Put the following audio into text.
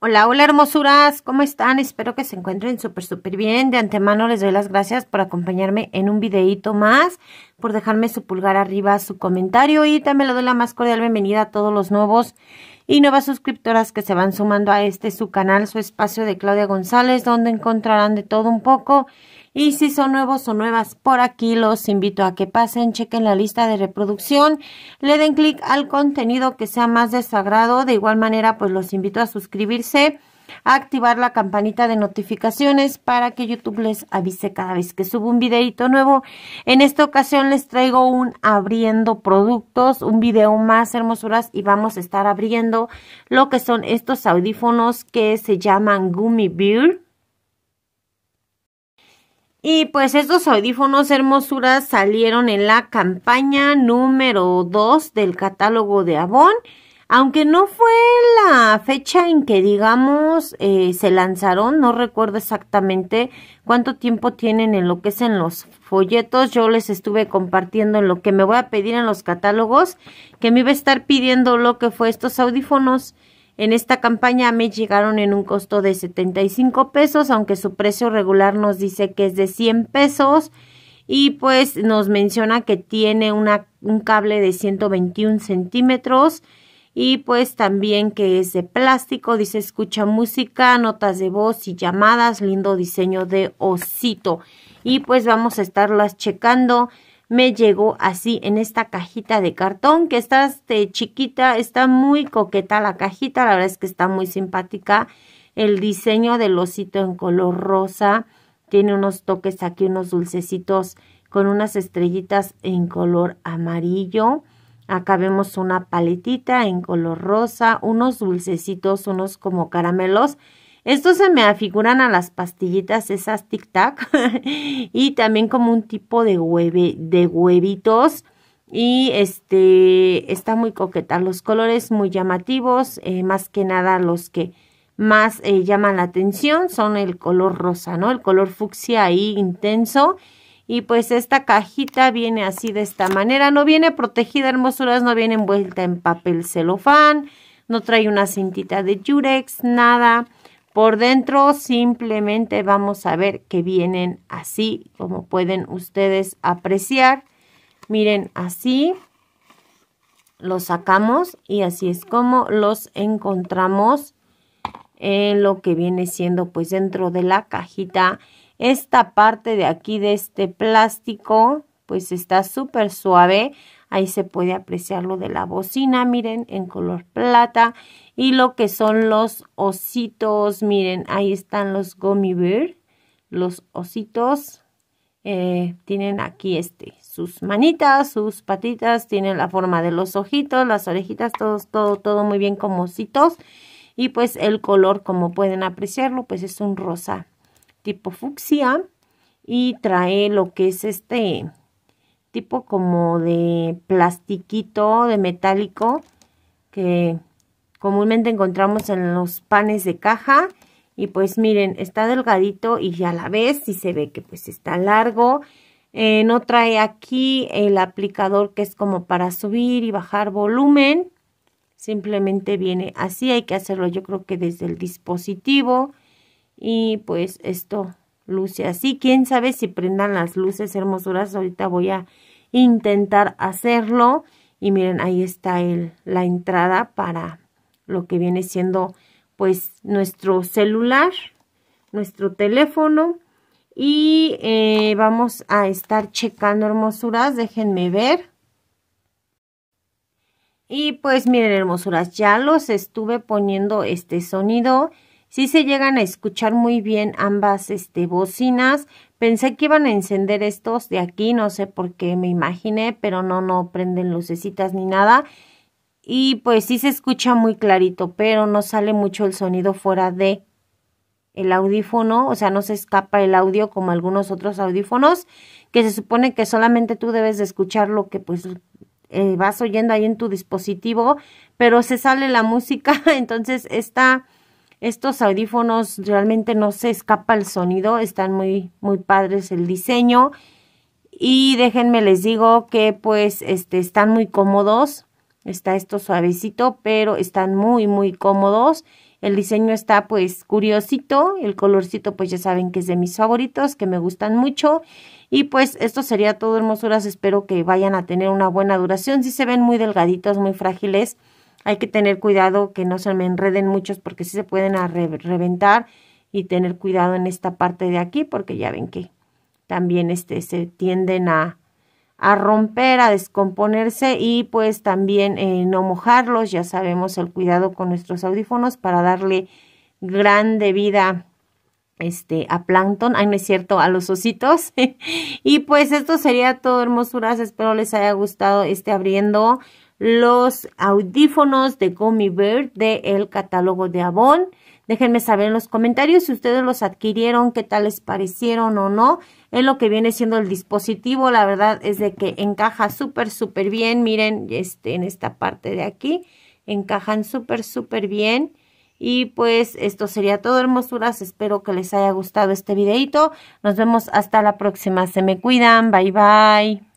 Hola, hola hermosuras, ¿cómo están? Espero que se encuentren súper, súper bien. De antemano les doy las gracias por acompañarme en un videíto más, por dejarme su pulgar arriba, su comentario y también le doy la más cordial bienvenida a todos los nuevos y nuevas suscriptoras que se van sumando a este su canal, su espacio de Claudia González, donde encontrarán de todo un poco. Y si son nuevos o nuevas por aquí, los invito a que pasen, chequen la lista de reproducción, le den clic al contenido que sea más desagrado. De igual manera, pues los invito a suscribirse activar la campanita de notificaciones para que YouTube les avise cada vez que subo un videito nuevo. En esta ocasión les traigo un abriendo productos, un video más hermosuras y vamos a estar abriendo lo que son estos audífonos que se llaman Gummy Bear. Y pues estos audífonos hermosuras salieron en la campaña número 2 del catálogo de Avon aunque no fue la fecha en que, digamos, eh, se lanzaron, no recuerdo exactamente cuánto tiempo tienen en lo que es en los folletos. Yo les estuve compartiendo en lo que me voy a pedir en los catálogos, que me iba a estar pidiendo lo que fue estos audífonos. En esta campaña me llegaron en un costo de 75 pesos, aunque su precio regular nos dice que es de 100 pesos. Y pues nos menciona que tiene una, un cable de 121 centímetros y pues también que es de plástico, dice escucha música, notas de voz y llamadas, lindo diseño de osito. Y pues vamos a estarlas checando. Me llegó así en esta cajita de cartón que está este, chiquita, está muy coqueta la cajita, la verdad es que está muy simpática. El diseño del osito en color rosa, tiene unos toques aquí, unos dulcecitos con unas estrellitas en color amarillo Acá vemos una paletita en color rosa, unos dulcecitos, unos como caramelos. Estos se me afiguran a las pastillitas esas Tic Tac y también como un tipo de, hueve, de huevitos. Y este está muy coqueta, los colores muy llamativos, eh, más que nada los que más eh, llaman la atención son el color rosa, ¿no? El color fucsia ahí intenso y pues esta cajita viene así de esta manera. No viene protegida, hermosuras, no viene envuelta en papel celofán. No trae una cintita de yurex, nada. Por dentro simplemente vamos a ver que vienen así, como pueden ustedes apreciar. Miren, así los sacamos y así es como los encontramos en lo que viene siendo pues dentro de la cajita esta parte de aquí de este plástico pues está súper suave. Ahí se puede apreciar lo de la bocina, miren, en color plata. Y lo que son los ositos, miren, ahí están los gummy bear, los ositos. Eh, tienen aquí este, sus manitas, sus patitas, tienen la forma de los ojitos, las orejitas, todo, todo, todo muy bien como ositos. Y pues el color, como pueden apreciarlo, pues es un rosa tipo fucsia y trae lo que es este tipo como de plastiquito de metálico que comúnmente encontramos en los panes de caja y pues miren está delgadito y ya la ves si se ve que pues está largo eh, no trae aquí el aplicador que es como para subir y bajar volumen simplemente viene así hay que hacerlo yo creo que desde el dispositivo y pues esto luce así. Quién sabe si prendan las luces hermosuras. Ahorita voy a intentar hacerlo. Y miren, ahí está la entrada para lo que viene siendo pues nuestro celular, nuestro teléfono. Y eh, vamos a estar checando hermosuras, déjenme ver. Y pues miren hermosuras, ya los estuve poniendo este sonido Sí se llegan a escuchar muy bien ambas este, bocinas. Pensé que iban a encender estos de aquí, no sé por qué me imaginé, pero no, no prenden lucecitas ni nada. Y pues sí se escucha muy clarito, pero no sale mucho el sonido fuera de el audífono, o sea, no se escapa el audio como algunos otros audífonos, que se supone que solamente tú debes de escuchar lo que pues eh, vas oyendo ahí en tu dispositivo, pero se sale la música, entonces está... Estos audífonos realmente no se escapa el sonido, están muy, muy padres el diseño. Y déjenme les digo que pues este, están muy cómodos. Está esto suavecito, pero están muy, muy cómodos. El diseño está pues curiosito, el colorcito pues ya saben que es de mis favoritos, que me gustan mucho. Y pues esto sería todo hermosuras, espero que vayan a tener una buena duración. Si se ven muy delgaditos, muy frágiles, hay que tener cuidado que no se me enreden muchos porque sí se pueden reventar y tener cuidado en esta parte de aquí porque ya ven que también este, se tienden a, a romper, a descomponerse y pues también eh, no mojarlos. Ya sabemos el cuidado con nuestros audífonos para darle grande vida este, a Plankton, ay, no es cierto, a los ositos. y pues esto sería todo, hermosuras. Espero les haya gustado este abriendo los audífonos de Gummy Bird del catálogo de Avon. Déjenme saber en los comentarios si ustedes los adquirieron, qué tal les parecieron o no. Es lo que viene siendo el dispositivo. La verdad es de que encaja súper, súper bien. Miren, este, en esta parte de aquí, encajan súper, súper bien. Y pues esto sería todo, hermosuras. Espero que les haya gustado este videito. Nos vemos hasta la próxima. Se me cuidan. Bye, bye.